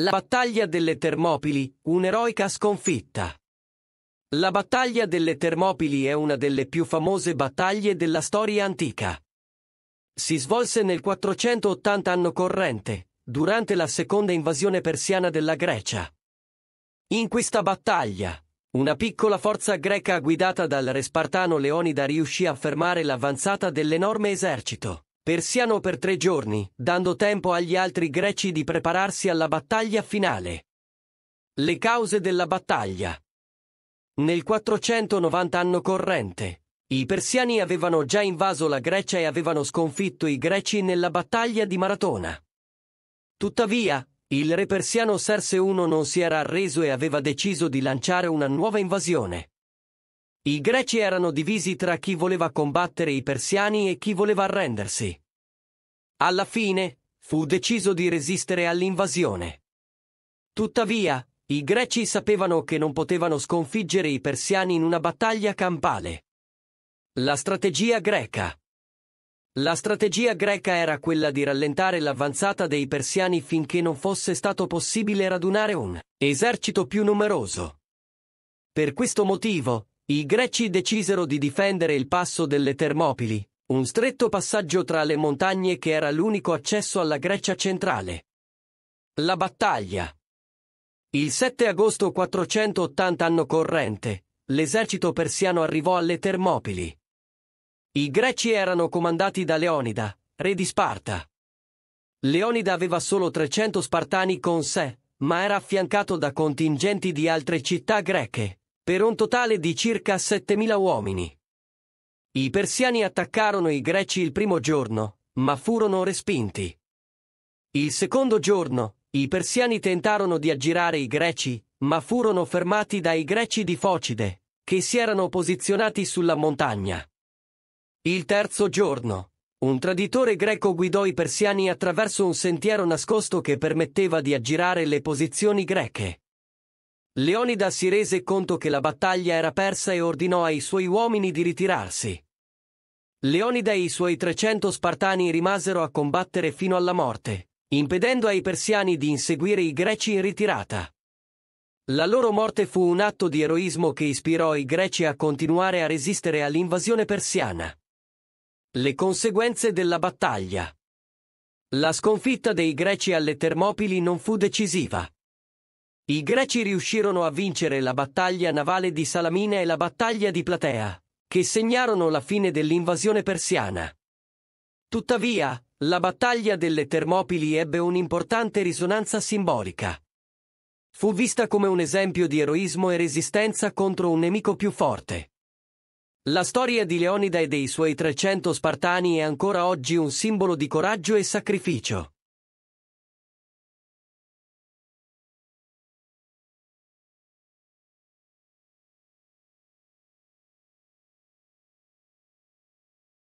La battaglia delle Termopili, un'eroica sconfitta. La battaglia delle Termopili è una delle più famose battaglie della storia antica. Si svolse nel 480 anno corrente, durante la seconda invasione persiana della Grecia. In questa battaglia, una piccola forza greca guidata dal re spartano Leonida riuscì a fermare l'avanzata dell'enorme esercito persiano per tre giorni, dando tempo agli altri greci di prepararsi alla battaglia finale. Le cause della battaglia. Nel 490 anno corrente, i persiani avevano già invaso la Grecia e avevano sconfitto i greci nella battaglia di Maratona. Tuttavia, il re persiano Serse I non si era arreso e aveva deciso di lanciare una nuova invasione. I greci erano divisi tra chi voleva combattere i persiani e chi voleva arrendersi. Alla fine, fu deciso di resistere all'invasione. Tuttavia, i greci sapevano che non potevano sconfiggere i persiani in una battaglia campale. La strategia greca. La strategia greca era quella di rallentare l'avanzata dei persiani finché non fosse stato possibile radunare un esercito più numeroso. Per questo motivo, i Greci decisero di difendere il passo delle Termopili, un stretto passaggio tra le montagne che era l'unico accesso alla Grecia centrale. La battaglia. Il 7 agosto 480 anno corrente, l'esercito persiano arrivò alle Termopili. I Greci erano comandati da Leonida, re di Sparta. Leonida aveva solo 300 spartani con sé, ma era affiancato da contingenti di altre città greche, per un totale di circa 7.000 uomini. I persiani attaccarono i greci il primo giorno, ma furono respinti. Il secondo giorno, i persiani tentarono di aggirare i greci, ma furono fermati dai greci di Focide, che si erano posizionati sulla montagna. Il terzo giorno, un traditore greco guidò i persiani attraverso un sentiero nascosto che permetteva di aggirare le posizioni greche. Leonida si rese conto che la battaglia era persa e ordinò ai suoi uomini di ritirarsi. Leonida e i suoi 300 spartani rimasero a combattere fino alla morte, impedendo ai persiani di inseguire i greci in ritirata. La loro morte fu un atto di eroismo che ispirò i greci a continuare a resistere all'invasione persiana. Le conseguenze della battaglia. La sconfitta dei greci alle Termopili non fu decisiva. I Greci riuscirono a vincere la battaglia navale di Salamina e la battaglia di Platea, che segnarono la fine dell'invasione persiana. Tuttavia, la battaglia delle Termopili ebbe un'importante risonanza simbolica. Fu vista come un esempio di eroismo e resistenza contro un nemico più forte. La storia di Leonida e dei suoi 300 Spartani è ancora oggi un simbolo di coraggio e sacrificio.